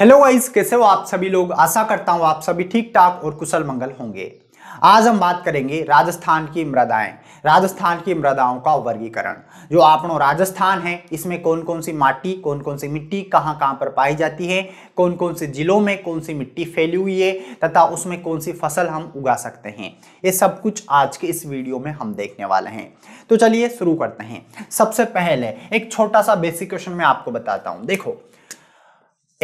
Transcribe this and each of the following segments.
Hello wise कैसे हो आप सभी लोग आशा करता हूँ आप सभी ठीक ठाक और कुशल मंगल होंगे आज हम बात करेंगे राजस्थान की मृदाएं राजस्थान की मृदाओं का वर्गीकरण जो आप राजस्थान है इसमें कौन कौन सी माटी कौन कौन सी मिट्टी कहाँ कहाँ पर पाई जाती है कौन कौन से जिलों में कौन सी मिट्टी फैली हुई है तथा उसमें कौन सी फसल हम उगा सकते हैं ये सब कुछ आज के इस वीडियो में हम देखने वाले हैं तो चलिए शुरू करते हैं सबसे पहले एक छोटा सा बेसिक क्वेश्चन मैं आपको बताता हूँ देखो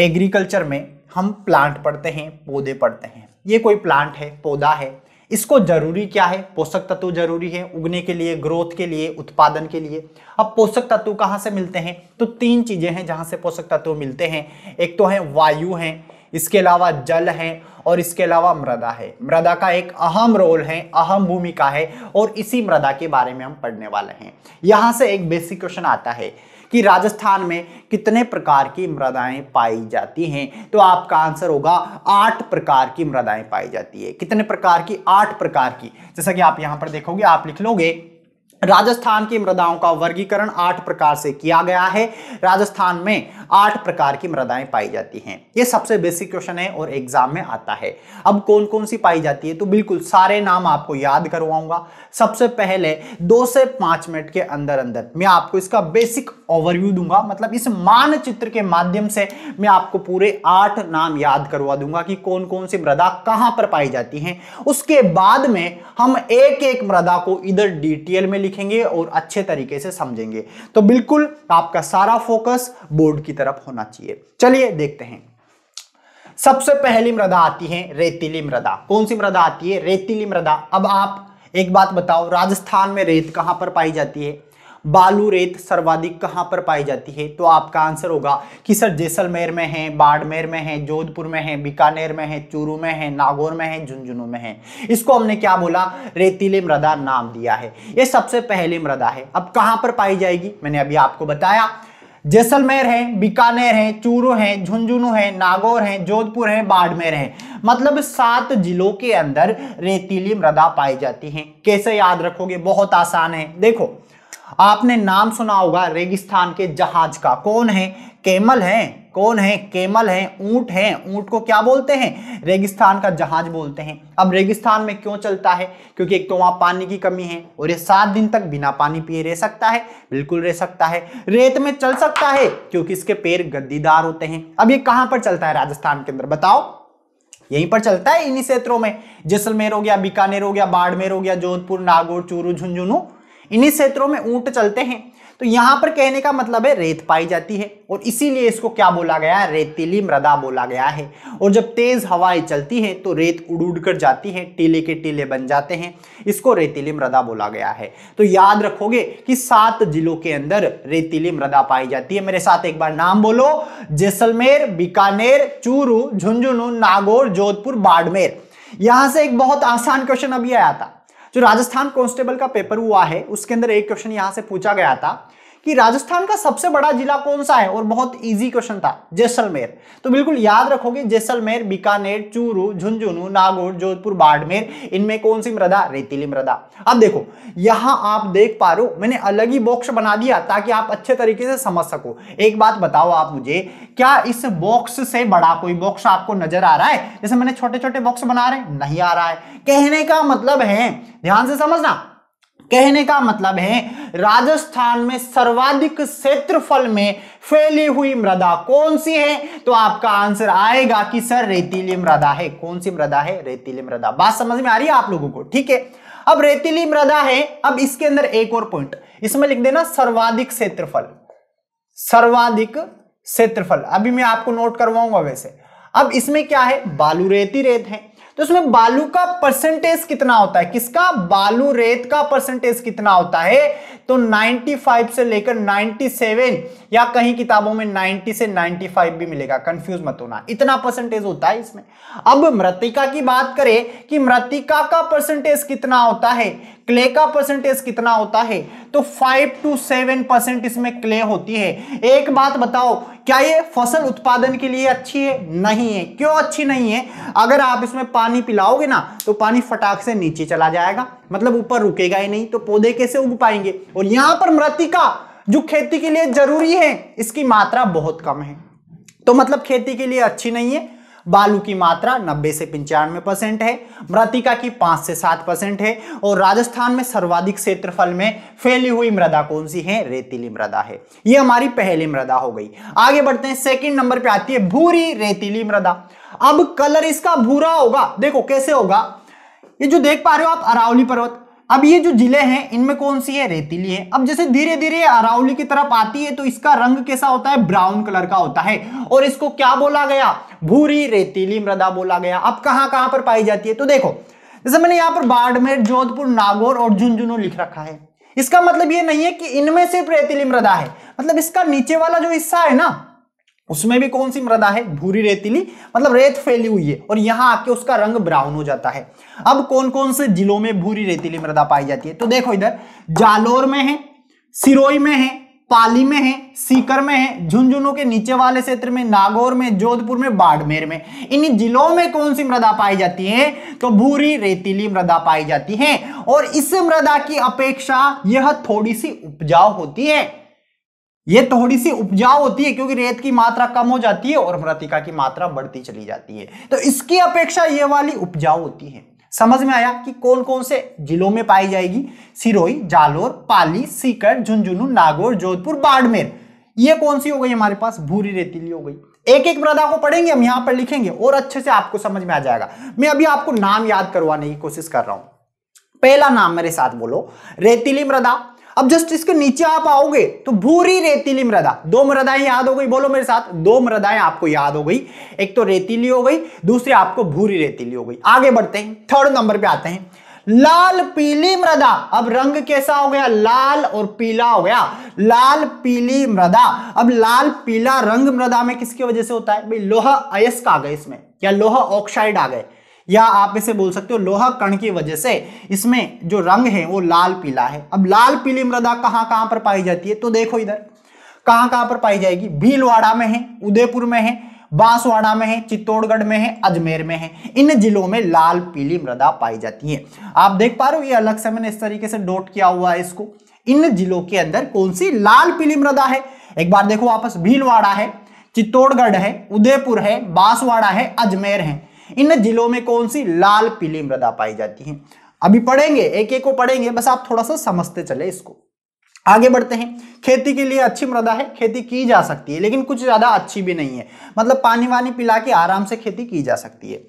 एग्रीकल्चर में हम प्लांट पढ़ते हैं पौधे पढ़ते हैं ये कोई प्लांट है पौधा है इसको जरूरी क्या है पोषक तत्व जरूरी है उगने के लिए ग्रोथ के लिए उत्पादन के लिए अब पोषक तत्व कहाँ से मिलते हैं तो तीन चीज़ें हैं जहाँ से पोषक तत्व मिलते हैं एक तो है वायु है इसके अलावा जल है और इसके अलावा मृदा है मृदा का एक अहम रोल है अहम भूमिका है और इसी मृदा के बारे में हम पढ़ने वाले हैं यहाँ से एक बेसिक क्वेश्चन आता है कि राजस्थान में कितने प्रकार की मृदाएं पाई जाती हैं तो आपका आंसर होगा आठ प्रकार की मृदाएं पाई जाती है कितने प्रकार की आठ प्रकार की जैसा कि आप यहां पर देखोगे आप लिख लोगे राजस्थान की मृदाओं का वर्गीकरण आठ प्रकार से किया गया है राजस्थान में आठ प्रकार की मृदाएं पाई जाती हैं ये सबसे बेसिक क्वेश्चन है और एग्जाम में आता है अब कौन कौन सी पाई जाती है तो बिल्कुल सारे नाम आपको याद करवाऊंगा सबसे पहले दो से पांच मिनट के अंदर अंदर मैं आपको इसका बेसिक ओवरव्यू दूंगा मतलब इस मानचित्र के माध्यम से मैं आपको पूरे आठ नाम याद करवा दूंगा कि कौन कौन सी मृदा कहाँ पर पाई जाती है उसके बाद में हम एक एक मृदा को इधर डिटेल में लिखेंगे और अच्छे तरीके से समझेंगे तो बिल्कुल आपका सारा फोकस बोर्ड की तरफ होना चाहिए चलिए देखते हैं सबसे पहली मृदा आती है रेतीली मृदा कौन सी मृदा आती है रेतीली मृदा अब आप एक बात बताओ राजस्थान में रेत कहां पर पाई जाती है बालू रेत सर्वाधिक कहाँ पर पाई जाती है तो आपका आंसर होगा कि सर जैसलमेर में है बाड़मेर में है जोधपुर में है बीकानेर में है चूरू में है नागौर में है झुंझुनू में है इसको हमने क्या बोला रेतीले मृदा नाम दिया है ये सबसे पहली मृदा है अब कहाँ पर पाई जाएगी मैंने अभी आपको बताया जैसलमेर है बीकानेर है चूरू है झुंझुनू है नागौर है जोधपुर है बाड़मेर है मतलब सात जिलों के अंदर रेतीली मृदा पाई जाती है कैसे याद रखोगे बहुत आसान है देखो आपने नाम सुना होगा रेगिस्तान के जहाज का कौन है केमल है कौन है केमल है ऊंट है ऊंट को क्या बोलते हैं रेगिस्तान का जहाज बोलते हैं अब रेगिस्तान में क्यों चलता है क्योंकि एक तो वहां पानी की कमी है और ये सात दिन तक बिना पानी पिए रह सकता है बिल्कुल रह सकता है रेत में चल सकता है क्योंकि इसके पैर गद्दीदार होते हैं अब ये कहाँ पर चलता है राजस्थान के अंदर बताओ यहीं पर चलता है इन्हीं क्षेत्रों में जैसलमेर हो गया बीकानेर हो गया बाड़मेर हो गया जोधपुर नागौर चूरू झुंझुनू इन्हीं क्षेत्रों में ऊंट चलते हैं तो यहां पर कहने का मतलब है रेत पाई जाती है और इसीलिए इसको क्या बोला गया है रेतीली मृदा बोला गया है और जब तेज़ हवाएं चलती हैं तो रेत उड़ उड़ कर जाती है टीले के टीले बन जाते हैं इसको रेतीली मृदा बोला गया है तो याद रखोगे कि सात जिलों के अंदर रेतीली मृदा पाई जाती है मेरे साथ एक बार नाम बोलो जैसलमेर बीकानेर चूरू झुंझुनू नागौर जोधपुर बाड़मेर यहां से एक बहुत आसान क्वेश्चन अभी आया था जो राजस्थान कांस्टेबल का पेपर हुआ है उसके अंदर एक क्वेश्चन यहां से पूछा गया था कि राजस्थान का सबसे बड़ा जिला कौन सा है और बहुत इजी क्वेश्चन था जैसलमेर तो बिल्कुल याद रखोगे जैसलमेर बीकानेर चूरू झुंझुनू नागौर जोधपुर बाड़मेर इनमें कौन सी मृदा रेतीली मृदा अब देखो यहां आप देख पा रहे हो मैंने अलग ही बॉक्स बना दिया ताकि आप अच्छे तरीके से समझ सको एक बात बताओ आप मुझे क्या इस बॉक्स से बड़ा कोई बॉक्स आपको नजर आ रहा है जैसे मैंने छोटे छोटे बॉक्स बना रहे नहीं आ रहा है कहने का मतलब है ध्यान से समझना कहने का मतलब है राजस्थान में सर्वाधिक क्षेत्रफल में फैली हुई मृदा कौन सी है तो आपका आंसर आएगा कि सर रेतीली मृदा है कौन सी मृदा है रेतीली मृदा बात समझ में आ रही है आप लोगों को ठीक है अब रेतीली मृदा है अब इसके अंदर एक और पॉइंट इसमें लिख देना सर्वाधिक क्षेत्रफल सर्वाधिक क्षेत्रफल अभी मैं आपको नोट करवाऊंगा वैसे अब इसमें क्या है बालू रेती रेत है तो उसमें बालू का परसेंटेज कितना होता है किसका बालू रेत का परसेंटेज कितना होता है तो 95 से लेकर 97 या कहीं किताबों में 90 से 95 भी मिलेगा कंफ्यूज मत होना इतना परसेंटेज होता है इसमें अब मृतिका की बात करें कि मृतिका का परसेंटेज कितना होता है क्ले का परसेंटेज कितना होता है तो फाइव टू सेवन परसेंट इसमें क्ले होती है एक बात बताओ क्या ये फसल उत्पादन के लिए अच्छी है नहीं है क्यों अच्छी नहीं है अगर आप इसमें पानी पिलाओगे ना तो पानी फटाक से नीचे चला जाएगा मतलब ऊपर रुकेगा ही नहीं तो पौधे कैसे उग पाएंगे और यहां पर मृतिका जो खेती के लिए जरूरी है इसकी मात्रा बहुत कम है तो मतलब खेती के लिए अच्छी नहीं है बालू की मात्रा नब्बे से पंचानवे परसेंट है मृतिका की 5 से सात परसेंट है और राजस्थान में सर्वाधिक क्षेत्रफल में फैली हुई मृदा कौन सी है रेतीली मृदा है ये हमारी पहली मृदा हो गई आगे बढ़ते हैं सेकेंड नंबर पर आती है भूरी रेतीली मृदा अब कलर इसका भूरा होगा देखो कैसे होगा ये जो देख पा रहे हो आप अरावली पर्वत अब ये जो जिले हैं इनमें कौन सी है रेतीली है अब जैसे धीरे धीरे अरावली की तरफ आती है तो इसका रंग कैसा होता है ब्राउन कलर का होता है और इसको क्या बोला गया भूरी रेतीली मृदा बोला गया अब कहां कहां पर पाई जाती है तो देखो जैसे मैंने यहां पर बाड़मेर जोधपुर नागौर और झुंझुनू लिख रखा है इसका मतलब ये नहीं है कि इनमें सिर्फ रेतीली मृदा है मतलब इसका नीचे वाला जो हिस्सा है ना उसमें भी कौन सी मृदा है भूरी रेतीली मतलब रेत फैली हुई है और यहाँ आके उसका रंग ब्राउन हो जाता है अब कौन कौन से जिलों में भूरी रेतीली मृदा पाई जाती है तो देखो इधर जालोर में है सिरोई में है पाली में है सीकर में है झुंझुनू के नीचे वाले क्षेत्र में नागौर में जोधपुर में बाड़मेर में इन जिलों में कौन सी मृदा पाई जाती है तो भूरी रेतीली मृदा पाई जाती है और इस मृदा की अपेक्षा यह थोड़ी सी उपजाऊ होती है ये थोड़ी सी उपजाऊ होती है क्योंकि रेत की मात्रा कम हो जाती है और मृतिका की मात्रा बढ़ती चली जाती है तो इसकी अपेक्षा ये वाली उपजाऊ होती है समझ में आया कि कौन कौन से जिलों में पाई जाएगी सिरोही जालोर पाली सीकर झुंझुनू नागौर जोधपुर बाड़मेर ये कौन सी हो गई हमारे पास भूरी रेतीली हो गई एक एक मृदा को पढ़ेंगे हम यहां पर लिखेंगे और अच्छे से आपको समझ में आ जाएगा मैं अभी आपको नाम याद करवाने की कोशिश कर रहा हूं पहला नाम मेरे साथ बोलो रेतीली मृदा अब जस्ट इसके नीचे आप आओगे तो भूरी रेतीली मृदा दो मृदाएं याद हो गई बोलो मेरे साथ दो मृदाएं आपको याद हो गई एक तो रेतीली हो गई दूसरी आपको भूरी रेतीली हो गई आगे बढ़ते हैं थर्ड नंबर पे आते हैं लाल पीली मृदा अब रंग कैसा हो गया लाल और पीला हो गया लाल पीली मृदा अब लाल पीला रंग मृदा में किसकी वजह से होता है भाई लोहा अयस्क आ गए इसमें या लोहा ऑक्साइड आ गए या आप इसे बोल सकते हो लोहा कण की वजह से इसमें जो रंग है वो लाल पीला है अब लाल पीली मृदा कहाँ कहाँ पर पाई जाती है तो देखो इधर कहाँ कहाँ पर पाई जाएगी भीलवाड़ा में है उदयपुर में है बांसवाड़ा में है चित्तौड़गढ़ में है अजमेर में है इन जिलों में लाल पीली मृदा पाई जाती है आप देख पा रहे हो ये अलग से मैंने इस तरीके से नोट किया हुआ है इसको इन जिलों के अंदर कौन सी लाल पीली मृदा है एक बार देखो वापस भीलवाड़ा है चित्तौड़गढ़ है उदयपुर है बांसवाड़ा है अजमेर है इन जिलों में कौन सी लाल पीली मृदा पाई जाती है अभी पढ़ेंगे एक एक को पढ़ेंगे बस आप थोड़ा सा समझते चले इसको आगे बढ़ते हैं खेती के लिए अच्छी मृदा है खेती की जा सकती है लेकिन कुछ ज़्यादा अच्छी भी नहीं है मतलब पानी वानी पिला के आराम से खेती की जा सकती है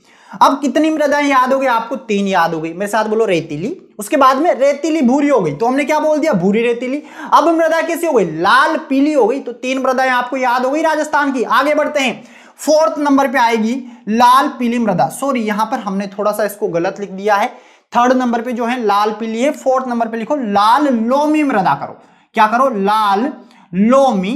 अब कितनी मृदाएं याद हो गई आपको तीन याद हो गई मेरे साथ बोलो रेतीली उसके बाद में रेतीली भूरी हो गई तो हमने क्या बोल दिया भूरी रेतीली अब मृदा कैसी हो गई लाल पीली हो गई तो तीन मृदाएं आपको याद हो गई राजस्थान की आगे बढ़ते हैं फोर्थ नंबर पर आएगी लाल पीली मृदा सॉरी यहां पर हमने थोड़ा सा इसको गलत लिख दिया है थर्ड नंबर पे जो है लाल पीली है फोर्थ नंबर पे लिखो लाल लोमी मृदा करो क्या करो लाल लोमी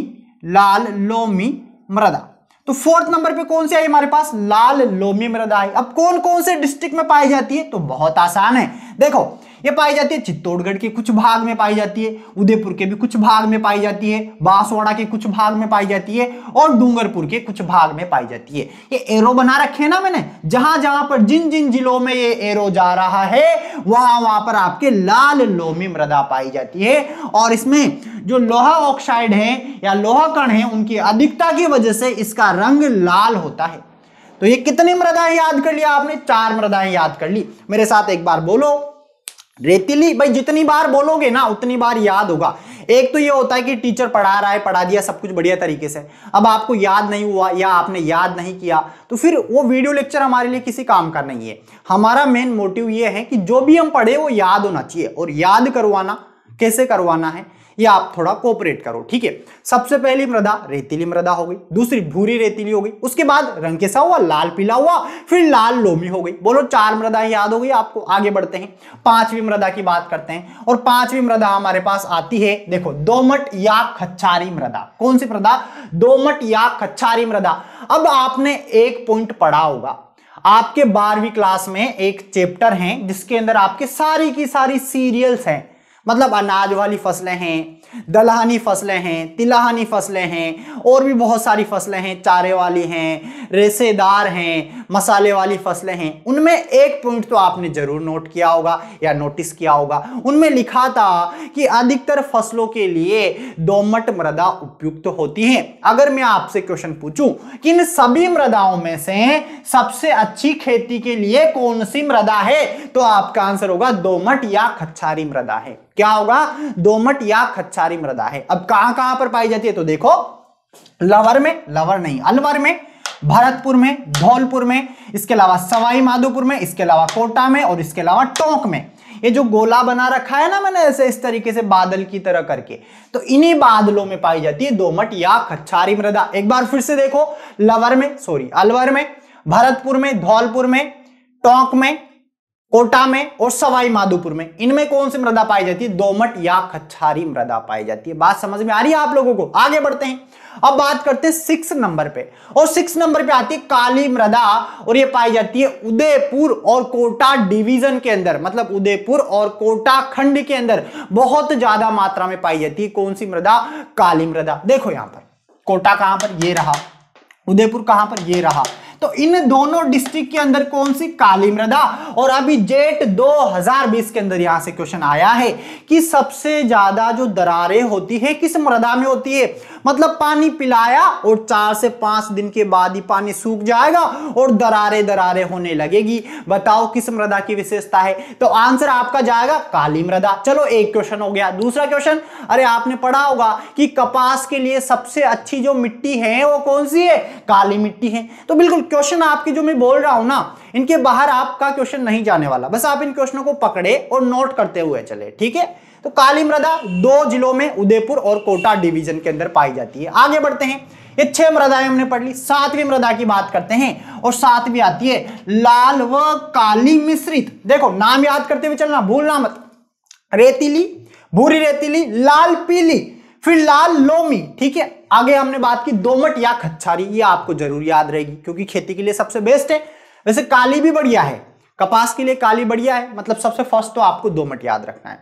लाल लोमी मृदा तो फोर्थ नंबर पे कौन सी आई हमारे पास लाल लोमी मृदा आई अब कौन कौन से डिस्ट्रिक्ट में पाई जाती है तो बहुत आसान है देखो ये पाई जाती है चित्तौड़गढ़ के कुछ भाग में पाई जाती है उदयपुर के भी कुछ भाग में पाई जाती है बांसवाड़ा के कुछ भाग में पाई जाती है और डूंगरपुर के कुछ भाग में पाई जाती है ये एरो बना रखे ना मैंने जहां जहां पर जिन जिन जिलों में ये एरो जा रहा है वहां वहां पर आपके लाल लोमी मृदा पाई जाती है और इसमें जो लोहा ऑक्साइड है या लोहा कण है उनकी अधिकता की वजह से इसका रंग लाल होता है तो ये कितनी मृदाएं याद कर लिया आपने चार मृदाएं याद कर ली मेरे साथ एक बार बोलो रेतीली भाई जितनी बार बोलोगे ना उतनी बार याद होगा एक तो ये होता है कि टीचर पढ़ा रहा है पढ़ा दिया सब कुछ बढ़िया तरीके से अब आपको याद नहीं हुआ या आपने याद नहीं किया तो फिर वो वीडियो लेक्चर हमारे लिए किसी काम का नहीं है हमारा मेन मोटिव ये है कि जो भी हम पढ़े वो याद होना चाहिए और याद करवाना कैसे करवाना है ये आप थोड़ा कोऑपरेट करो ठीक है सबसे पहली मृदा रेतीली मृदा हो गई दूसरी भूरी रेतीली हो गई उसके बाद कैसा हुआ लाल पीला हुआ फिर लाल लोमी हो गई बोलो चार मृदा याद हो गई आपको आगे बढ़ते हैं पांचवी मृदा की बात करते हैं और पांचवी मृदा हमारे पास आती है देखो दोमट या खच्छारी मृदा कौन सी मृदा दोमट या खच्छारी मृदा अब आपने एक पॉइंट पढ़ा होगा आपके बारहवीं क्लास में एक चैप्टर है जिसके अंदर आपके सारी की सारी सीरियल्स हैं मतलब अनाज वाली फसलें हैं दलहनी फसलें हैं तिलहनी फसलें हैं और भी बहुत सारी फसलें हैं चारे वाली हैं रेसेदार हैं मसाले वाली फसलें हैं उनमें एक पॉइंट तो आपने ज़रूर नोट किया होगा या नोटिस किया होगा उनमें लिखा था कि अधिकतर फसलों के लिए दोमट मृदा उपयुक्त होती है अगर मैं आपसे क्वेश्चन पूछूं कि इन सभी मृदाओं में से सबसे अच्छी खेती के लिए कौन सी मृदा है तो आपका आंसर होगा दोमट या खच्छारी मृदा है क्या होगा दोमट या खच्छारी सारी मृदा है अब कहां कहां पर पाई जाती है तो देखो लवर में लवर नहीं अलवर में भरतपुर में धौलपुर में इसके अलावा सवाई माधोपुर में इसके अलावा कोटा में और इसके अलावा टोंक में ये जो गोला बना रखा है ना मैंने ऐसे इस तरीके से बादल की तरह करके तो इन्हीं बादलों में पाई जाती है दोमट या खच्छारी मृदा एक बार फिर से देखो लवर में सॉरी अलवर में भरतपुर में धौलपुर में टोंक में कोटा में और सवाई माधोपुर में इनमें कौन सी मृदा पाई जाती है दोमट या खच्छारी मृदा पाई जाती है बात समझ में आ रही है आप लोगों को आगे बढ़ते हैं अब बात करते हैं सिक्स नंबर पे और सिक्स नंबर पे आती है काली मृदा और ये पाई जाती है उदयपुर और कोटा डिवीजन के अंदर मतलब उदयपुर और कोटा खंड के अंदर बहुत ज्यादा मात्रा में पाई जाती है कौन सी मृदा काली मृदा देखो यहां पर कोटा कहां पर ये रहा उदयपुर कहां पर ये रहा तो इन दोनों डिस्ट्रिक्ट के अंदर कौन सी काली मृदा और अभी जेट 2020 के अंदर यहां से क्वेश्चन आया है कि सबसे ज्यादा जो दरारें होती है किस मृदा में होती है मतलब पानी पिलाया और चार से पांच दिन के बाद ही पानी सूख जाएगा और दरारे दरारे होने लगेगी बताओ किस मृदा की विशेषता है तो आंसर आपका जाएगा काली मृदा चलो एक क्वेश्चन हो गया दूसरा क्वेश्चन अरे आपने पढ़ा होगा कि कपास के लिए सबसे अच्छी जो मिट्टी है वो कौन सी है काली मिट्टी है तो बिल्कुल क्वेश्चन आपके जो मैं बोल रहा हूं ना इनके बाहर आपका क्वेश्चन नहीं जाने वाला बस आप इन क्वेश्चनों को पकड़े और नोट करते हुए चले ठीक है तो काली मृदा दो जिलों में उदयपुर और कोटा डिवीजन के अंदर पाई जाती है आगे बढ़ते हैं ये छह मृदाएं हमने पढ़ ली सातवीं मृदा की बात करते हैं और सातवीं आती है लाल व काली मिश्रित देखो नाम याद करते हुए चलना भूलना मत रेतीली भूरी रेतीली लाल पीली फिर लाल लोमी ठीक है आगे हमने बात की दोमट या खच्छारी ये आपको जरूर याद रहेगी क्योंकि खेती के लिए सबसे बेस्ट है वैसे काली भी बढ़िया है कपास के लिए काली बढ़िया है मतलब सबसे फर्स्ट तो आपको दोमट याद रखना है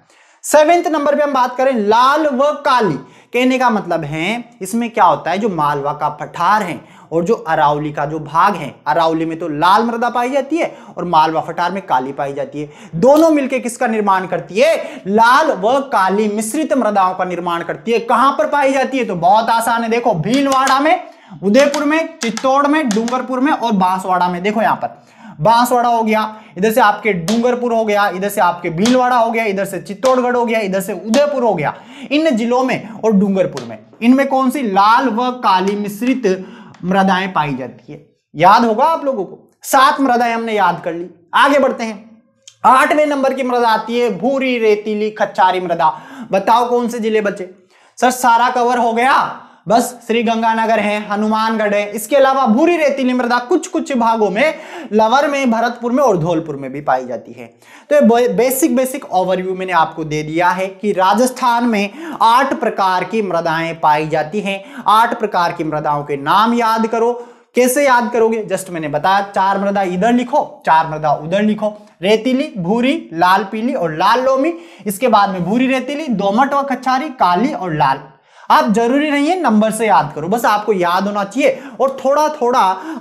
सेवेंथ नंबर पे हम बात करें लाल व काली कहने का मतलब है इसमें क्या होता है जो मालवा का पठार है और जो अरावली का जो भाग है अरावली में तो लाल मृदा पाई जाती है और मालवा फटार में काली पाई जाती है दोनों मिलकर किसका निर्माण करती है लाल व काली मिश्रित मृदाओं का निर्माण करती है कहां पर पाई जाती है तो बहुत आसान है देखो भीलवाड़ा में उदयपुर में चित्तौड़ में डूंगरपुर में और बांसवाड़ा में देखो यहां पर बांसवाड़ा हो गया इधर से आपके डूंगरपुर हो गया इधर से आपके भीलवाड़ा हो गया इधर से चित्तौड़गढ़ हो गया इधर से उदयपुर हो गया इन जिलों में और डूंगरपुर में इनमें कौन सी लाल व काली मिश्रित मृदाएं पाई जाती है याद होगा आप लोगों को सात मृदाएं हमने याद कर ली आगे बढ़ते हैं आठवें नंबर की मृदा आती है भूरी रेतीली खच्चारी मृदा बताओ कौन से जिले बचे सर सारा कवर हो गया बस श्री गंगानगर है हनुमानगढ़ है इसके अलावा भूरी रेतीली मृदा कुछ कुछ भागों में लवर में भरतपुर में और धौलपुर में भी पाई जाती है तो ये बेसिक बेसिक ओवरव्यू मैंने आपको दे दिया है कि राजस्थान में आठ प्रकार की मृदाएं पाई जाती हैं आठ प्रकार की मृदाओं के नाम याद करो कैसे याद करोगे जस्ट मैंने बताया चार मृदा इधर लिखो चार मृदा उधर लिखो रेतीली भूरी लाल पीली और लाल लोमी इसके बाद में भूरी रेतीली दोमट व कच्छारी काली और लाल आप जरूरी नहीं है नंबर से याद करो बस आपको याद होना चाहिए और थोड़ा थोड़ा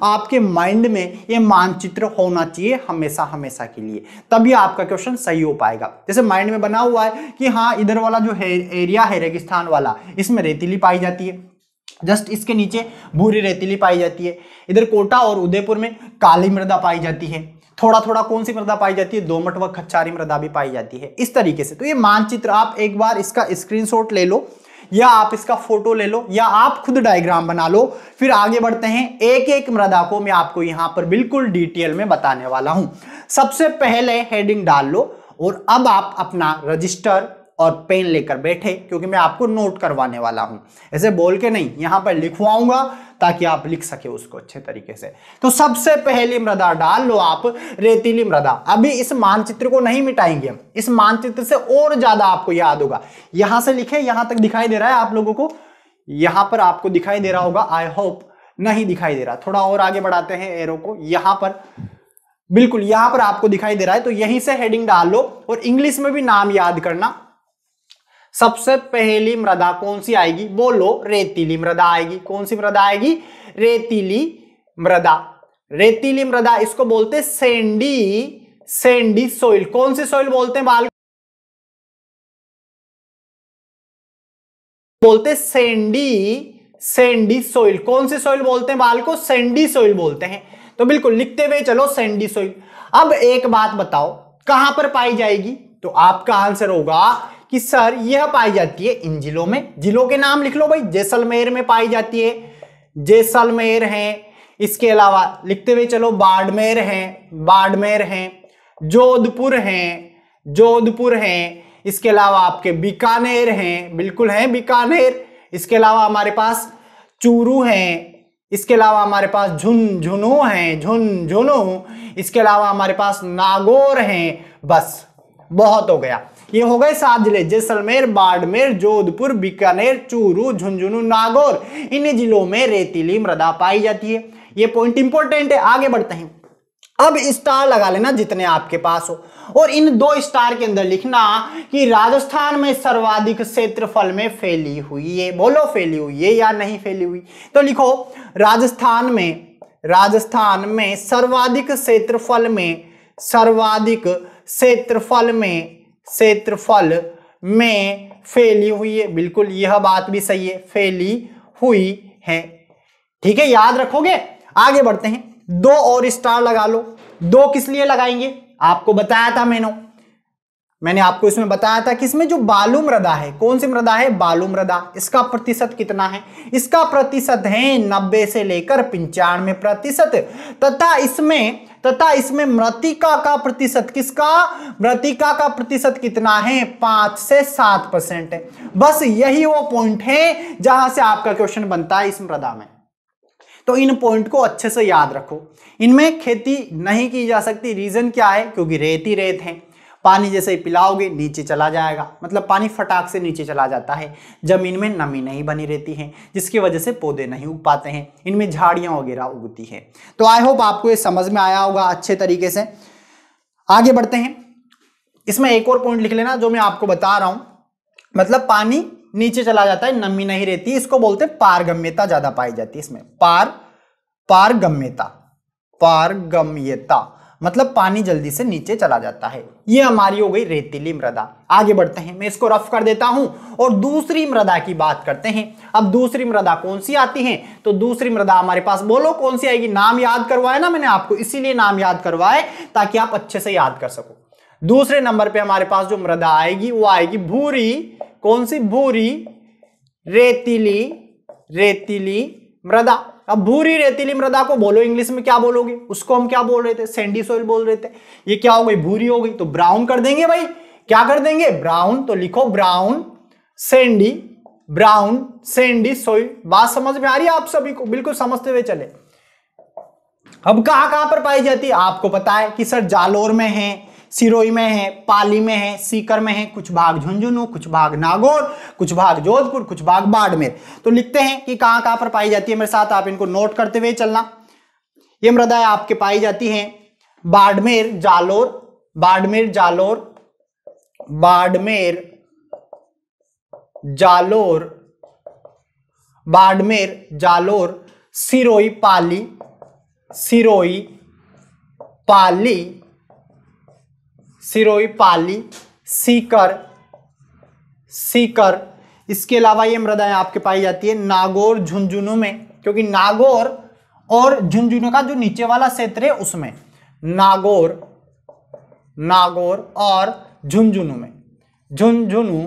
आपके माइंड में ये मानचित्र होना चाहिए हमेशा हमेशा के लिए तभी आपका क्वेश्चन सही हो पाएगा जैसे माइंड में बना हुआ है कि हाँ इधर वाला जो है एरिया है रेगिस्तान वाला इसमें रेतीली पाई जाती है जस्ट इसके नीचे भूरी रेतीली पाई जाती है इधर कोटा और उदयपुर में काली मृदा पाई जाती है थोड़ा थोड़ा कौन सी मृदा पाई जाती है दोमट व खच्चारी मृदा भी पाई जाती है इस तरीके से तो ये मानचित्र आप एक बार इसका स्क्रीनशॉट ले लो या आप इसका फोटो ले लो या आप खुद डायग्राम बना लो फिर आगे बढ़ते हैं एक एक मृदा को मैं आपको यहां पर बिल्कुल डिटेल में बताने वाला हूं सबसे पहले हेडिंग डाल लो और अब आप अपना रजिस्टर और पेन लेकर बैठे क्योंकि मैं आपको नोट करवाने वाला हूं ऐसे बोल के नहीं यहां पर लिखवाऊंगा ताकि आप लिख सके उसको अच्छे तरीके से तो सबसे पहली मृदा डाल लो आप रेतीली मृदा अभी इस मानचित्र को नहीं मिटाएंगे इस मानचित्र से और ज्यादा आपको याद होगा यहां से लिखे यहां तक दिखाई दे रहा है आप लोगों को यहां पर आपको दिखाई दे रहा होगा आई होप नहीं दिखाई दे रहा थोड़ा और आगे बढ़ाते हैं एरो को यहां पर बिल्कुल यहां पर आपको दिखाई दे रहा है तो यहीं से हेडिंग डाल लो और इंग्लिश में भी नाम याद करना सबसे पहली मृदा कौन सी आएगी बोलो रेतीली मृदा आएगी कौन सी मृदा आएगी रेतीली मृदा रेतीली मृदा इसको बोलते हैं सेंडी सेंडी सोइल कौन सी सोइल बोलते हैं बाल बोलते सेंडी सेंडी सोइल कौन सी सोइल बोलते हैं बाल को सेंडी सोइल बोलते हैं तो बिल्कुल लिखते हुए चलो सेंडी सोइल अब एक बात बताओ कहां पर पाई जाएगी तो आपका आंसर होगा कि सर यह पाई जाती है इन जिलों में जिलों के नाम लिख लो भाई जैसलमेर में पाई जाती है जैसलमेर है इसके अलावा लिखते हुए चलो बाड़मेर है बाड़मेर है जोधपुर हैं जोधपुर हैं इसके अलावा आपके बीकानेर हैं बिल्कुल हैं बीकानेर इसके अलावा हमारे पास चूरू हैं इसके अलावा हमारे पास झुनझुनू हैं झुनझुनू इसके अलावा हमारे पास नागौर हैं बस बहुत हो गया ये हो गए सात जिले जैसलमेर बाड़मेर जोधपुर बीकानेर चूरू झुंझुनू नागौर इन जिलों में रेतीली मृदा पाई जाती है ये पॉइंट इंपॉर्टेंट है आगे बढ़ते हैं अब स्टार लगा लेना जितने आपके पास हो और इन दो स्टार के अंदर लिखना कि राजस्थान में सर्वाधिक क्षेत्रफल में फैली हुई है बोलो फैली हुई है या नहीं फैली हुई तो लिखो राजस्थान में राजस्थान में सर्वाधिक क्षेत्रफल में सर्वाधिक क्षेत्रफल में क्षेत्रफल में फैली हुई है बिल्कुल यह बात भी सही है फैली हुई है ठीक है याद रखोगे आगे बढ़ते हैं दो और स्टार लगा लो दो किस लिए लगाएंगे आपको बताया था मैंने मैंने आपको इसमें बताया था कि इसमें जो बालू मृदा है कौन सी मृदा है बालू मृदा इसका प्रतिशत कितना है इसका प्रतिशत है नब्बे से लेकर पंचानवे प्रतिशत तथा इसमें तथा इसमें मृतिका का प्रतिशत किसका मृतिका का प्रतिशत कितना है पांच से सात परसेंट है बस यही वो पॉइंट है जहां से आपका क्वेश्चन बनता है इस मृदा में तो इन पॉइंट को अच्छे से याद रखो इनमें खेती नहीं की जा सकती रीजन क्या है क्योंकि रेत ही रेत है पानी जैसे ही पिलाओगे नीचे चला जाएगा मतलब पानी फटाक से नीचे चला जाता है ज़मीन में नमी नहीं बनी रहती है जिसकी वजह से पौधे नहीं उग पाते हैं इनमें झाड़ियाँ वगैरह उगती है तो आई होप आपको ये समझ में आया होगा अच्छे तरीके से आगे बढ़ते हैं इसमें एक और पॉइंट लिख लेना जो मैं आपको बता रहा हूँ मतलब पानी नीचे चला जाता है नमी नहीं रहती इसको बोलते पारगम्यता ज़्यादा पाई जाती है इसमें पार पारगम्यता पारगम्यता मतलब पानी जल्दी से नीचे चला जाता है ये हमारी हो गई रेतीली मृदा आगे बढ़ते हैं मैं इसको रफ कर देता हूं और दूसरी मृदा की बात करते हैं अब दूसरी मृदा कौन सी आती है तो दूसरी मृदा हमारे पास बोलो कौन सी आएगी नाम याद करवाया ना मैंने आपको इसीलिए नाम याद करवाए ताकि आप अच्छे से याद कर सको दूसरे नंबर पर हमारे पास जो मृदा आएगी वो आएगी भूरी कौन सी भूरी रेतीली रेतीली मृदा अब भूरी रेतीली मृदा को बोलो इंग्लिश में क्या बोलोगे उसको हम क्या बोल रहे थे सेंडी सोइल बोल रहे थे ये क्या हो गई भूरी हो गई तो ब्राउन कर देंगे भाई क्या कर देंगे ब्राउन तो लिखो brown sandy brown sandy soil बात समझ में आ रही है आप सभी को बिल्कुल समझते हुए चले अब कहां कहां पर पाई जाती है आपको पता है कि सर जालोर में है सिरोही में है पाली में है सीकर में है कुछ भाग झुंझुनू कुछ भाग नागौर कुछ भाग जोधपुर कुछ भाग बाड़मेर तो लिखते हैं कि कहां कहां पर पाई जाती है मेरे साथ आप इनको नोट करते हुए चलना ये मृदाएं आपके पाई जाती हैं बाड़मेर जालोर बाड़मेर जालोर बाड़मेर जालोर बाड़मेर जालोर सिरोई पाली सिरोई पाली सिरोही पाली सीकर सीकर इसके अलावा ये मृदाएं आपके पाई जाती है नागौर झुंझुनू में क्योंकि नागौर और झुंझुनू का जो नीचे वाला क्षेत्र है उसमें नागौर नागौर और झुंझुनू में झुंझुनू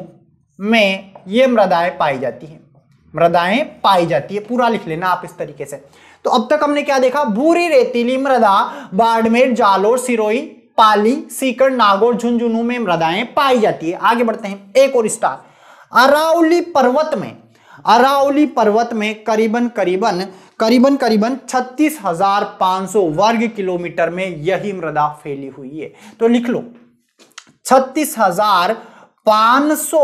में ये मृदाएं पाई जाती हैं मृदाएं पाई जाती है पूरा लिख लेना आप इस तरीके से तो अब तक हमने क्या देखा भूरी रेतीली मृदा बाड़मेर जालोर सिरोही पाली सीकर नागौर झुंझुनू में मृदाएं पाई जाती है आगे बढ़ते हैं एक और स्टार अरावली पर्वत में अरावली पर्वत में करीबन करीबन करीबन करीबन 36,500 वर्ग किलोमीटर में यही मृदा फैली हुई है तो लिख लो 36,500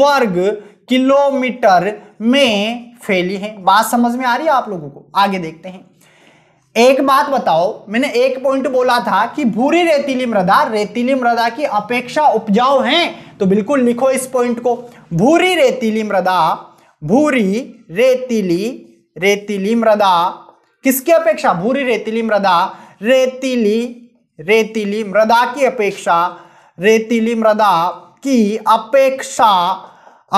वर्ग किलोमीटर में फैली है बात समझ में आ रही है आप लोगों को आगे देखते हैं एक बात बताओ मैंने एक पॉइंट बोला था कि भूरी रेतीली मृदा रेतीली मृदा की अपेक्षा उपजाऊ है तो बिल्कुल लिखो इस पॉइंट को भूरी रेतीली मृदा भूरी रेतीली रेतीली मृदा किसकी अपेक्षा भूरी रेतीली मृदा रेतीली रेतीली मृदा की अपेक्षा रेतीली मृदा की अपेक्षा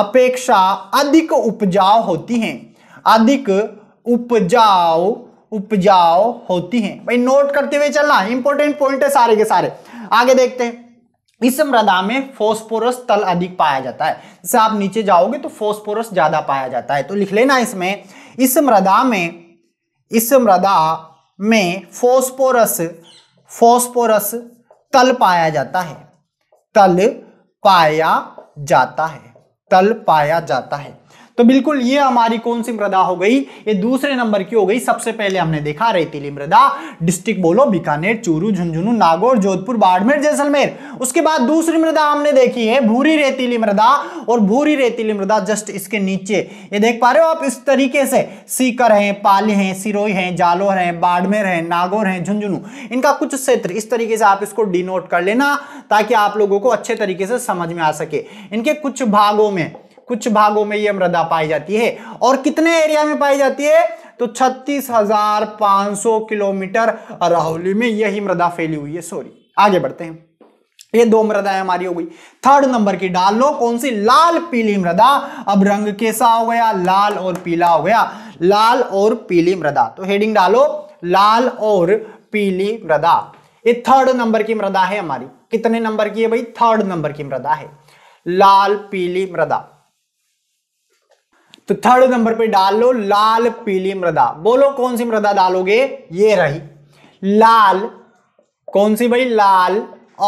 अपेक्षा अधिक उपजाऊ होती है अधिक उपजाऊ उपजाऊ होती हैं भाई नोट करते हुए चलना इंपॉर्टेंट पॉइंट है सारे के सारे आगे देखते हैं इस मृदा में फोस्फोरस तल अधिक पाया जाता है जैसे आप नीचे जाओगे तो फोस्फोरस ज्यादा पाया जाता है तो लिख लेना इसमें इस मृदा में इस मृदा में फोस्फोरस फोस्फोरस तल पाया जाता है तल पाया जाता है तल पाया जाता है तो बिल्कुल ये हमारी कौन सी मृदा हो गई ये दूसरे नंबर की हो गई सबसे पहले हमने देखा रेतीली मृदा डिस्ट्रिक्ट बोलो बीकानेर चूरू झुंझुनू नागौर जोधपुर बाड़मेर जैसलमेर उसके बाद दूसरी मृदा हमने देखी है भूरी रेतीली मृदा और भूरी रेतीली मृदा जस्ट इसके नीचे ये देख पा रहे हो आप इस तरीके से सीकर हैं पाली हैं सिरोही हैं जालोर हैं बाड़मेर हैं नागौर हैं झुंझुनू इनका कुछ क्षेत्र इस तरीके से आप इसको डिनोट कर लेना ताकि आप लोगों को अच्छे तरीके से समझ में आ सके इनके कुछ भागों में कुछ भागों में यह मृदा पाई जाती है और कितने एरिया में पाई जाती है तो 36,500 किलोमीटर अरावली में यही मृदा फैली हुई है सॉरी आगे बढ़ते हैं ये दो मृदाएं हमारी हो गई थर्ड नंबर की डाल लो कौन सी लाल पीली मृदा अब रंग कैसा हो गया लाल और पीला हो गया लाल और पीली मृदा तो हेडिंग डालो लाल और पीली मृदा ये थर्ड नंबर की मृदा है हमारी कितने नंबर की है भाई थर्ड नंबर की मृदा है लाल पीली मृदा तो थर्ड नंबर पे डाल लो लाल पीली मृदा बोलो कौन सी मृदा डालोगे ये रही लाल कौन सी भाई लाल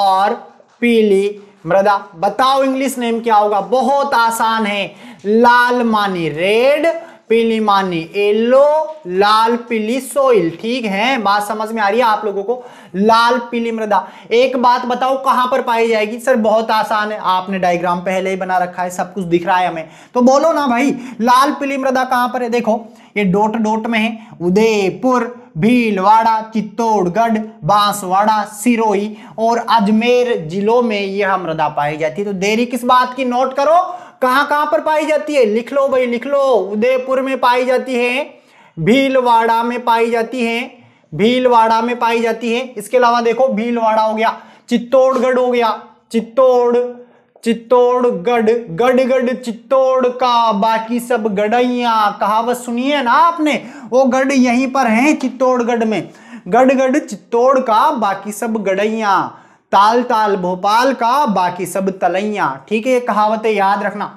और पीली मृदा बताओ इंग्लिश नेम क्या होगा बहुत आसान है लाल मानी रेड पीली मानी येलो लाल पीली सोइल ठीक है बात समझ में आ रही है आप लोगों को लाल पीली मृदा एक बात बताओ कहां पर पाई जाएगी सर बहुत आसान है आपने डायग्राम पहले ही बना रखा है सब कुछ दिख रहा है हमें तो बोलो ना भाई लाल पीली मृदा कहां पर है देखो ये डोट डोट में है उदयपुर भीलवाड़ा चित्तौड़गढ़ बांसवाड़ा सिरोही और अजमेर जिलों में यह मृदा पाई जाती है तो देरी किस बात की नोट करो कहाँ कहाँ पर पाई जाती है लिख लो भाई लिख लो उदयपुर में पाई जाती है भीलवाड़ा में पाई जाती है भीलवाड़ा में पाई जाती है इसके अलावा देखो भीलवाड़ा हो गया चित्तौड़गढ़ हो गया चित्तौड़ चित्तौड़गढ़ गढ़गढ़ चित्तौड़ का बाकी सब गढ़ैया कहावत सुनिए ना आपने वो गढ़ यहीं पर हैं चित्तौड़गढ़ में गढ़गढ़ चित्तौड़ का बाकी सब गढ़ैया ताल ताल भोपाल का बाकी सब तलैया ठीक है ये कहावतें याद रखना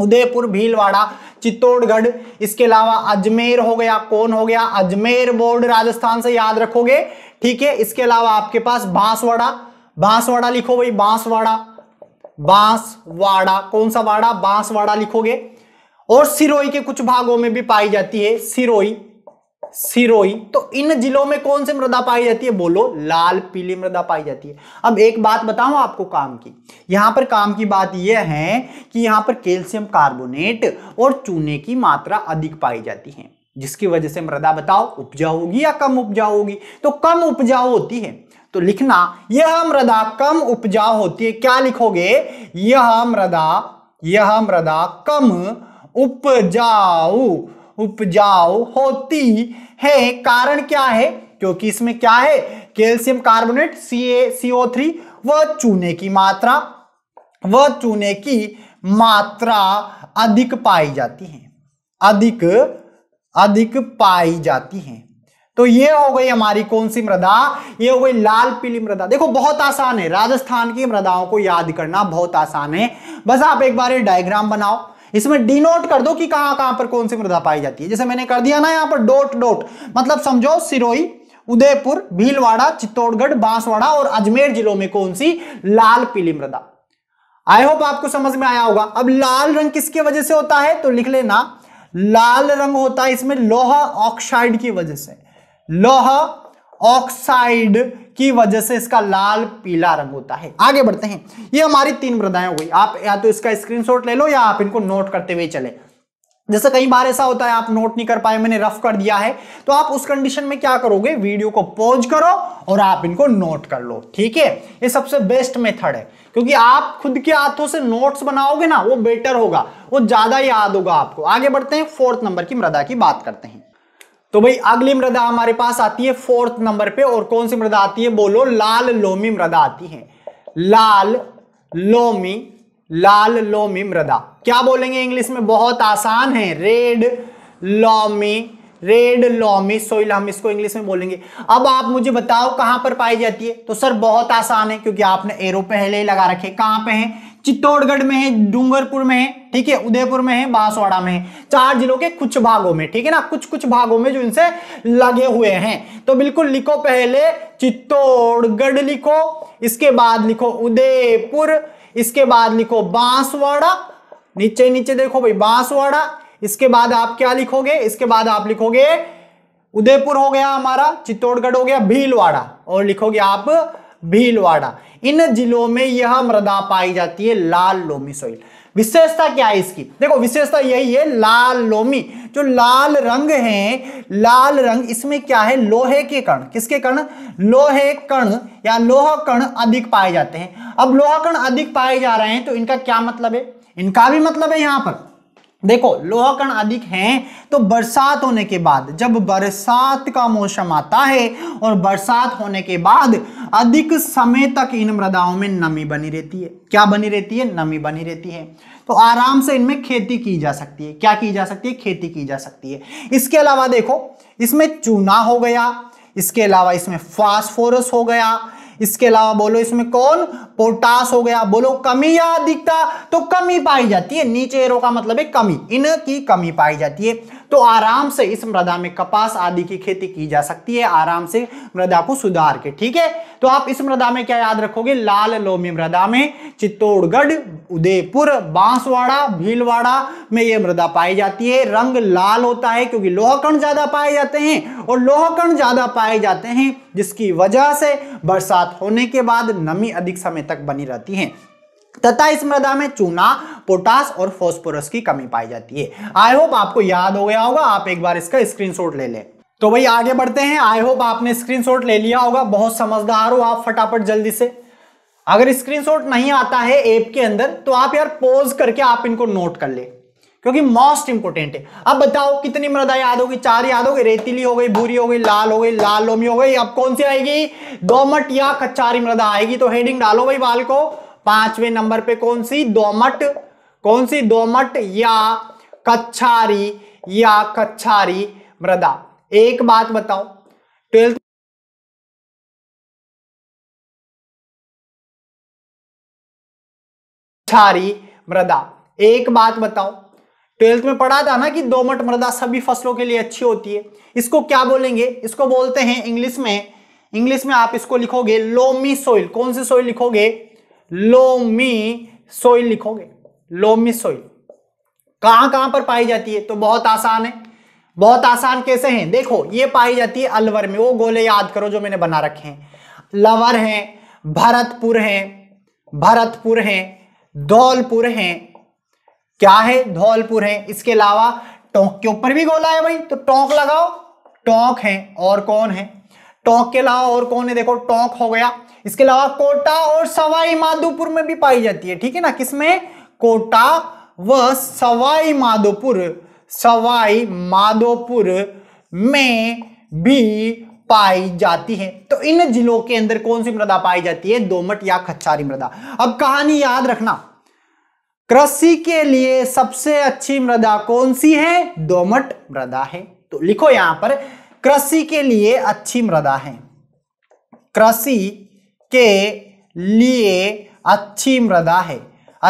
उदयपुर भीलवाड़ा चित्तौड़गढ़ इसके अलावा अजमेर हो गया कौन हो गया अजमेर बोर्ड राजस्थान से याद रखोगे ठीक है इसके अलावा आपके पास बांसवाड़ा बांसवाड़ा लिखो भाई बांसवाड़ा बांसवाड़ा कौन सा वाड़ा बांसवाड़ा लिखोगे और सिरोई के कुछ भागों में भी पाई जाती है सिरोई सिरोई तो इन जिलों में कौन सी मृदा पाई जाती है बोलो लाल पीली मृदा पाई जाती है अब एक बात बताऊं आपको काम की यहां पर काम की बात यह है कि यहां पर कैल्शियम कार्बोनेट और चूने की मात्रा अधिक पाई जाती है जिसकी वजह से मृदा बताओ उपजाऊ होगी या कम उपजाऊ होगी तो कम उपजाऊ होती है तो लिखना यह मृदा कम उपजाऊ होती है क्या लिखोगे यह मृदा यह मृदा कम उपजाऊ उपजाऊ होती है कारण क्या है क्योंकि इसमें क्या है calcium carbonate C A C O three व चूने की मात्रा व चूने की मात्रा अधिक पाई जाती है अधिक अधिक पाई जाती है तो ये हो गई हमारी कौन सी मृदा ये हो गई लाल पीली मृदा देखो बहुत आसान है राजस्थान की मृदाओं को याद करना बहुत आसान है बस आप एक बार ये डायग्राम बनाओ इसमें डिनोट कर दो कि कहां कहां पर कौन सी मृदा पाई जाती है जैसे मैंने कर दिया ना यहां पर डोट डोट मतलब समझो सिरोई उदयपुर भीलवाड़ा चित्तौड़गढ़ बांसवाड़ा और अजमेर जिलों में कौन सी लाल पीली मृदा आई होप आपको समझ में आया होगा अब लाल रंग किसके वजह से होता है तो लिख लेना लाल रंग होता है इसमें लोहा ऑक्साइड की वजह से लोहा ऑक्साइड की वजह से इसका लाल पीला रंग होता है आगे बढ़ते हैं ये हमारी तीन मृदाएं हो गई आप या तो इसका स्क्रीनशॉट ले लो या आप इनको नोट करते हुए चले जैसे कई बार ऐसा होता है आप नोट नहीं कर पाए मैंने रफ कर दिया है तो आप उस कंडीशन में क्या करोगे वीडियो को पॉज करो और आप इनको नोट कर लो ठीक है ये सबसे बेस्ट मेथड है क्योंकि आप खुद के हाथों से नोट्स बनाओगे ना वो बेटर होगा वो ज्यादा याद होगा आपको आगे बढ़ते हैं फोर्थ नंबर की मृदा की बात करते हैं तो भाई अगली मृदा हमारे पास आती है फोर्थ नंबर पे और कौन सी मृदा आती है बोलो लाल लोमी मृदा आती है लाल लोमी लाल लोमी मृदा क्या बोलेंगे इंग्लिश में बहुत आसान है red loamy red loamy soil हम इसको इंग्लिश में बोलेंगे अब आप मुझे बताओ कहां पर पाई जाती है तो सर बहुत आसान है क्योंकि आपने एरो पहले ही लगा रखे कहां पे है चित्तौड़गढ़ में है डूंगरपुर में है ठीक है उदयपुर में है बांसवाड़ा में है चार जिलों के कुछ भागों में ठीक है ना कुछ कुछ भागों में जो इनसे लगे हुए हैं तो बिल्कुल लिखो पहले चित्तौड़गढ़ लिखो इसके बाद लिखो उदयपुर इसके बाद लिखो बांसवाड़ा नीचे नीचे देखो भाई बांसवाड़ा इसके बाद आप क्या लिखोगे इसके बाद आप लिखोगे उदयपुर हो गया हमारा चित्तौड़गढ़ हो गया भीलवाड़ा और लिखोगे आप भीलवाड़ा इन जिलों में यह मृदा पाई जाती है लाल लोमी सोइल विशेषता क्या है इसकी देखो विशेषता यही है लाल लोमी जो लाल रंग है लाल रंग इसमें क्या है लोहे के कण किसके कण लोहे कण या लोह कण अधिक पाए जाते हैं अब लोह कण अधिक पाए जा रहे हैं तो इनका क्या मतलब है इनका भी मतलब है यहां पर देखो लोहा कण अधिक हैं तो बरसात होने के बाद जब बरसात का मौसम आता है और बरसात होने के बाद अधिक समय तक इन मृदाओं में नमी बनी रहती है क्या बनी रहती है नमी बनी रहती है तो आराम से इनमें खेती की जा सकती है क्या की जा सकती है खेती की जा सकती है इसके अलावा देखो इसमें चूना हो गया इसके अलावा इसमें फास्फोरस हो गया इसके अलावा बोलो इसमें कौन पोटास हो गया बोलो कमी या अधिकता तो कमी पाई जाती है नीचे एरो का मतलब है कमी इनकी कमी पाई जाती है तो आराम से इस मृदा में कपास आदि की खेती की जा सकती है आराम से मृदा को सुधार के ठीक है तो आप इस मृदा में क्या याद रखोगे लाल लोमी मृदा में चित्तौड़गढ़ उदयपुर बांसवाड़ा भीलवाड़ा में यह मृदा पाई जाती है रंग लाल होता है क्योंकि लोहकण ज्यादा पाए जाते हैं और लोहकण ज्यादा पाए जाते हैं जिसकी वजह से बरसात होने के बाद नमी अधिक समय तक बनी रहती है तथा इस मृदा में चूना पोटास और फॉस्फोरस की कमी पाई जाती है आई होप आपको याद हो गया होगा आप एक बार इसका स्क्रीनशॉट ले लें तो भाई आगे बढ़ते हैं आई होप आपने स्क्रीनशॉट ले लिया होगा बहुत समझदार हो आप फटाफट जल्दी से अगर स्क्रीनशॉट नहीं आता है ऐप के अंदर तो आप यार पोज करके आप इनको नोट कर ले क्योंकि मोस्ट इंपोर्टेंट है अब बताओ कितनी मृदा याद होगी चार याद होगी रेतीली हो गई भूरी हो गई लाल हो गई लाल लोमी हो गई अब कौन सी आएगी दोमट या कच्चारी मृदा आएगी तो हेडिंग डालो भाई बाल को पांचवें नंबर पे कौन सी दोमट कौन सी दोमट या कच्छारी या कच्छारी मृदा एक बात बताओ ट्वेल्थ कच्छारी मृदा एक बात बताओ ट्वेल्थ में पढ़ा था ना कि दोमट मृदा सभी फसलों के लिए अच्छी होती है इसको क्या बोलेंगे इसको बोलते हैं इंग्लिश में इंग्लिश में आप इसको लिखोगे लोमी सोइल कौन सी सोइल लिखोगे लोमी सोइल लिखोगे लोमी सोइल कहां कहां पर पाई जाती है तो बहुत आसान है बहुत आसान कैसे हैं देखो ये पाई जाती है अलवर में वो गोले याद करो जो मैंने बना रखे हैं लवर हैं भरतपुर हैं भरतपुर हैं धौलपुर हैं क्या है धौलपुर है इसके अलावा टोंक के ऊपर भी गोला है भाई तो टोंक लगाओ टोंक है और कौन है टोंक के अलावा और कौन है देखो टोंक हो गया इसके अलावा कोटा और सवाई माधोपुर में भी पाई जाती है ठीक है ना किसमें कोटा व सवाई माधोपुर सवाई माधोपुर में भी पाई जाती है तो इन जिलों के अंदर कौन सी मृदा पाई जाती है दोमट या खच्चारी मृदा अब कहानी याद रखना कृषि के लिए सबसे अच्छी मृदा कौन सी है दोमट मृदा है तो लिखो यहां पर कृषि के लिए अच्छी मृदा है कृषि के लिए अच्छी मृदा है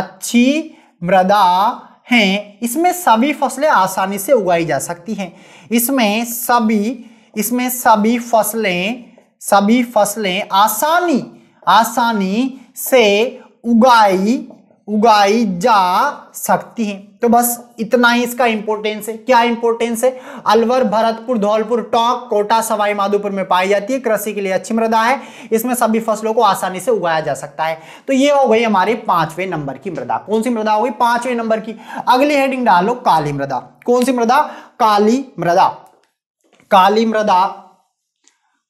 अच्छी मृदा है इसमें सभी फसलें आसानी से उगाई जा सकती हैं इसमें सभी इसमें सभी फसलें सभी फसलें आसानी आसानी से उगाई उगाई जा सकती हैं तो बस इतना ही इसका इंपोर्टेंस है क्या इंपोर्टेंस है अलवर भरतपुर धौलपुर टोंक कोटा सवाई माधोपुर में पाई जाती है कृषि के लिए अच्छी मृदा है इसमें सभी फसलों को आसानी से उगाया जा सकता है तो ये हो गई हमारी पांचवें नंबर की मृदा कौन सी मृदा हो गई पांचवें नंबर की अगली हेडिंग डालो काली मृदा कौन सी मृदा काली मृदा काली मृदा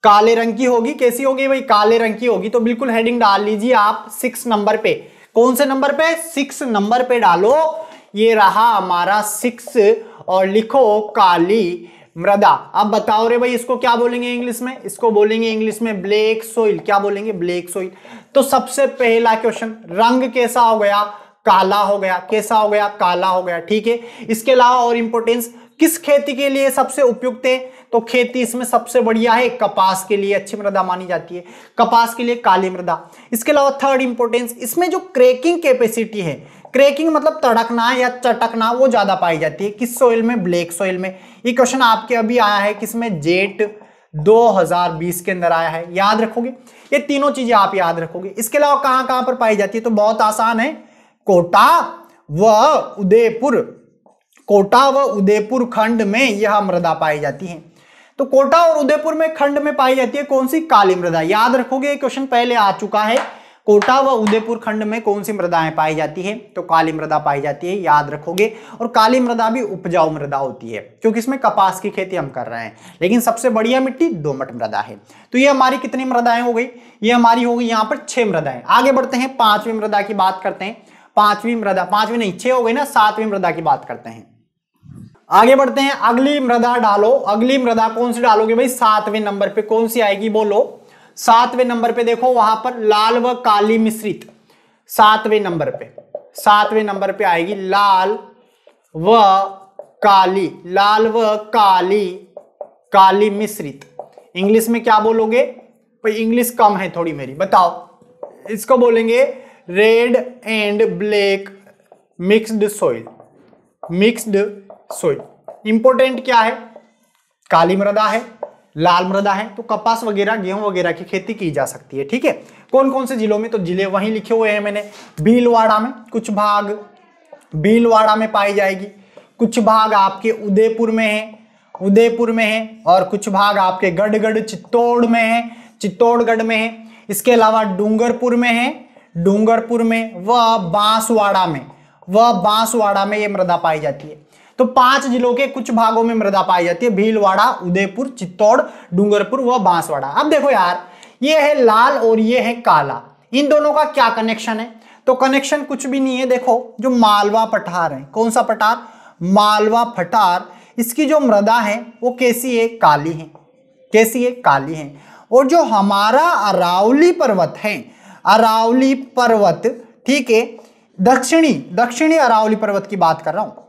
काले रंग की होगी कैसी होगी भाई काले रंग की होगी तो बिल्कुल हेडिंग डाल लीजिए आप सिक्स नंबर पे कौन से नंबर पे सिक्स नंबर पे डालो ये रहा हमारा सिक्स और लिखो काली मृदा अब बताओ रे भाई इसको क्या बोलेंगे इंग्लिश में इसको बोलेंगे इंग्लिश में ब्लैक सोइल क्या बोलेंगे ब्लैक सोइल तो सबसे पहला क्वेश्चन रंग कैसा हो गया काला हो गया कैसा हो गया काला हो गया ठीक है इसके अलावा और इंपोर्टेंस किस खेती के लिए सबसे उपयुक्त है तो खेती इसमें सबसे बढ़िया है कपास के लिए अच्छी मृदा मानी जाती है कपास के लिए काली मृदा इसके अलावा थर्ड इंपोर्टेंस इसमें जो क्रेकिंग कैपेसिटी है क्रेकिंग मतलब तड़कना या चटकना वो ज़्यादा पाई जाती है किस सोइल में ब्लैक सोइल में ये क्वेश्चन आपके अभी आया है किसमें जेट 2020 के अंदर आया है याद रखोगे ये तीनों चीज़ें आप याद रखोगे इसके अलावा कहां कहां पर पाई जाती है तो बहुत आसान है कोटा व उदयपुर कोटा व उदयपुर खंड में यह मृदा पाई जाती है तो कोटा और उदयपुर में खंड में पाई जाती है कौन सी काली मृदा याद रखोगे क्वेश्चन पहले आ चुका है कोटा व उदयपुर खंड में कौन सी मृदाएं पाई जाती है तो काली मृदा पाई जाती है याद रखोगे और काली मृदा भी उपजाऊ मृदा होती है क्योंकि इसमें कपास की खेती हम कर रहे हैं लेकिन सबसे बढ़िया मिट्टी दोमट मृदा है तो ये हमारी कितनी मृदाएं हो गई ये हमारी हो गई यहाँ पर छह मृदाएं आगे बढ़ते हैं पांचवी मृदा की बात करते हैं पांचवी मृदा पांचवी नहीं छह हो गई ना सातवीं मृदा की बात करते हैं आगे बढ़ते हैं अगली मृदा डालो अगली मृदा कौन सी डालोगे भाई सातवें नंबर पे कौन सी आएगी बोलो सातवें नंबर पे देखो वहां पर लाल व काली मिश्रित सातवें नंबर पे सातवें नंबर पे आएगी लाल व काली लाल व काली काली मिश्रित इंग्लिश में क्या बोलोगे भाई इंग्लिश कम है थोड़ी मेरी बताओ इसको बोलेंगे red and black mixed soil mixed soil important क्या है काली मृदा है लाल मृदा है तो कपास वगैरह गेहूं वगैरह की खेती की जा सकती है ठीक है कौन कौन से जिलों में तो जिले वहीं लिखे हुए हैं मैंने भीलवाड़ा में कुछ भाग भीलवाड़ा में पाई जाएगी कुछ भाग आपके उदयपुर में है उदयपुर में है और कुछ भाग आपके गढ़गढ़ चित्तौड़ में है चित्तौड़गढ़ में है इसके अलावा डूंगरपुर में है डूंगरपुर में व बांसवाड़ा में व बांसवाड़ा में ये मृदा पाई जाती है तो पांच जिलों के कुछ भागों में मृदा पाई जाती है भीलवाड़ा उदयपुर चित्तौड़ डूंगरपुर व बांसवाड़ा अब देखो यार ये है लाल और ये है काला इन दोनों का क्या कनेक्शन है तो कनेक्शन कुछ भी नहीं है देखो जो मालवा पठार है कौन सा पठार मालवा पठार इसकी जो मृदा है वो कैसी है काली है कैसी है काली है और जो हमारा अरावली पर्वत है अरावली पर्वत ठीक है दक्षिणी दक्षिणी अरावली पर्वत की बात कर रहा हूं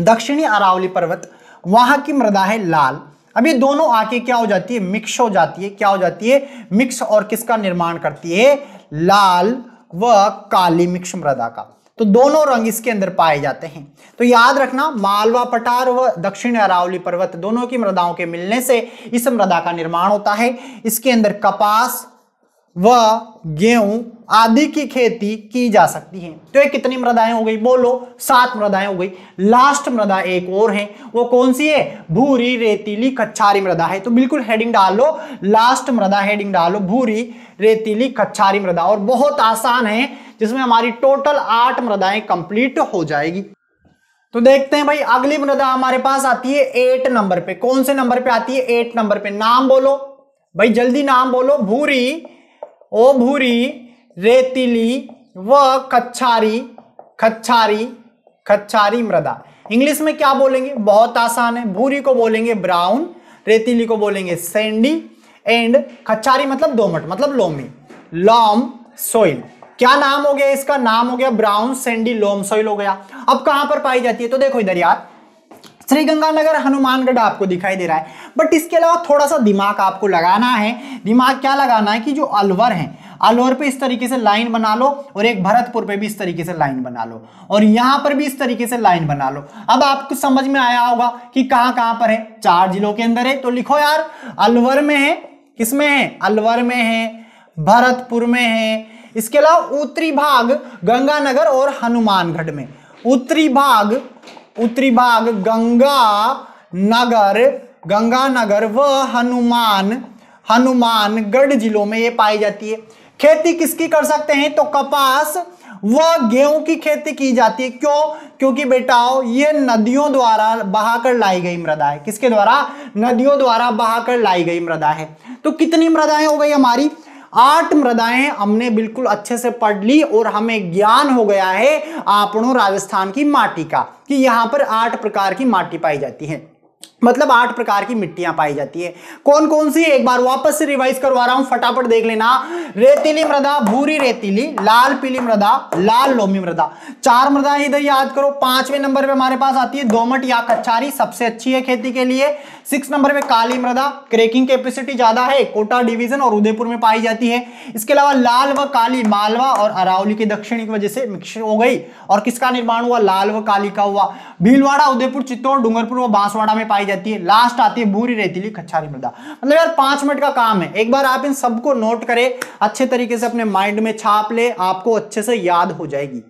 दक्षिणी अरावली पर्वत वहां की मृदा है लाल अब ये दोनों आके क्या हो जाती है मिक्स हो जाती है क्या हो जाती है मिक्स और किसका निर्माण करती है लाल व काली मिक्स मृदा का तो दोनों रंग इसके अंदर पाए जाते हैं तो याद रखना मालवा पठार व दक्षिण अरावली पर्वत दोनों की मृदाओं के मिलने से इस मृदा का निर्माण होता है इसके अंदर कपास व गेहूं आदि की खेती की जा सकती है तो ये कितनी मृदाएं हो गई बोलो सात मृदाएं हो गई लास्ट मृदा एक और है वो कौन सी है भूरी रेतीली कच्छारी मृदा है तो बिल्कुल हेडिंग डाल लो लास्ट मृदा हेडिंग डालो भूरी रेतीली कच्छारी मृदा और बहुत आसान है जिसमें हमारी टोटल आठ मृदाएं कंप्लीट हो जाएगी तो देखते हैं भाई अगली मृदा हमारे पास आती है एट नंबर पे कौन से नंबर पे आती है एट नंबर पे नाम बोलो भाई जल्दी नाम बोलो भूरी ओभूरी रेतीली व कच्छारी खच्छारी खच्छारी मृदा इंग्लिश में क्या बोलेंगे बहुत आसान है भूरी को बोलेंगे ब्राउन रेतीली को बोलेंगे सैंडी एंड खच्छारी मतलब दोमट मतलब लोमी लॉम सोइल क्या नाम हो गया इसका नाम हो गया ब्राउन सैंडी लोम सोइल हो गया अब कहां पर पाई जाती है तो देखो इधर यार श्रीगंगानगर हनुमानगढ़ आपको दिखाई दे रहा है बट इसके अलावा थोड़ा सा दिमाग आपको लगाना है दिमाग क्या लगाना है कि जो अलवर है अलवर पे इस तरीके से लाइन बना लो और एक भरतपुर पे भी इस तरीके से लाइन बना लो और यहाँ पर भी इस तरीके से लाइन बना लो अब आपको समझ में आया होगा कि कहाँ कहाँ पर है चार जिलों के अंदर है तो लिखो यार अलवर में है किसमें है अलवर में है भरतपुर में है इसके अलावा उत्तरी भाग गंगानगर और हनुमानगढ़ में उत्तरी भाग उत्तरी भाग गंगा नगर गंगानगर व हनुमान हनुमानगढ़ जिलों में ये पाई जाती है खेती किसकी कर सकते हैं तो कपास व गेहूं की खेती की जाती है क्यों क्योंकि बेटाओ ये नदियों द्वारा बहाकर लाई गई मृदा है किसके द्वारा नदियों द्वारा बहाकर लाई गई मृदा है तो कितनी मृदाएं हो गई हमारी आठ मृदाएं हमने बिल्कुल अच्छे से पढ़ ली और हमें ज्ञान हो गया है आपणों राजस्थान की माटी का कि यहाँ पर आठ प्रकार की माटी पाई जाती है मतलब आठ प्रकार की मिट्टियां पाई जाती है कौन कौन सी एक बार वापस से रिवाइज करवा रहा हूं फटाफट देख लेना रेतीली मृदा भूरी रेतीली लाल पीली मृदा लाल लोमी मृदा चार मृदा इधर याद करो पांचवें नंबर पे हमारे पास आती है दोमट या कच्चारी सबसे अच्छी है खेती के लिए सिक्स नंबर पे काली मृदा क्रेकिंग कैपेसिटी ज्यादा है कोटा डिवीजन और उदयपुर में पाई जाती है इसके अलावा लाल व काली मालवा और अरावली के दक्षिणी की वजह से मिक्स हो गई और किसका निर्माण हुआ लाल व काली का हुआ भीलवाड़ा उदयपुर चित्तौड़ डूंगरपुर व बांसवाड़ा में पाई जाती है लास्ट आती है भूरी रेतीली खच्छारी मृदा मतलब यार पांच मिनट का काम है एक बार आप इन सबको नोट करें अच्छे तरीके से अपने माइंड में छाप ले आपको अच्छे से याद हो जाएगी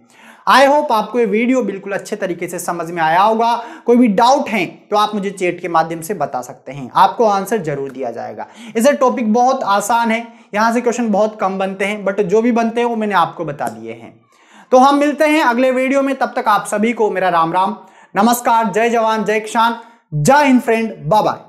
आई होप आपको ये वीडियो बिल्कुल अच्छे तरीके से समझ में आया होगा कोई भी डाउट है तो आप मुझे चैट के माध्यम से बता सकते हैं आपको आंसर जरूर दिया जाएगा इसे टॉपिक बहुत आसान है यहाँ से क्वेश्चन बहुत कम बनते हैं बट जो भी बनते हैं वो मैंने आपको बता दिए हैं तो हम मिलते हैं अगले वीडियो में तब तक आप सभी को मेरा राम राम नमस्कार जय जवान जय किसान Jai Hind friend. Bye bye.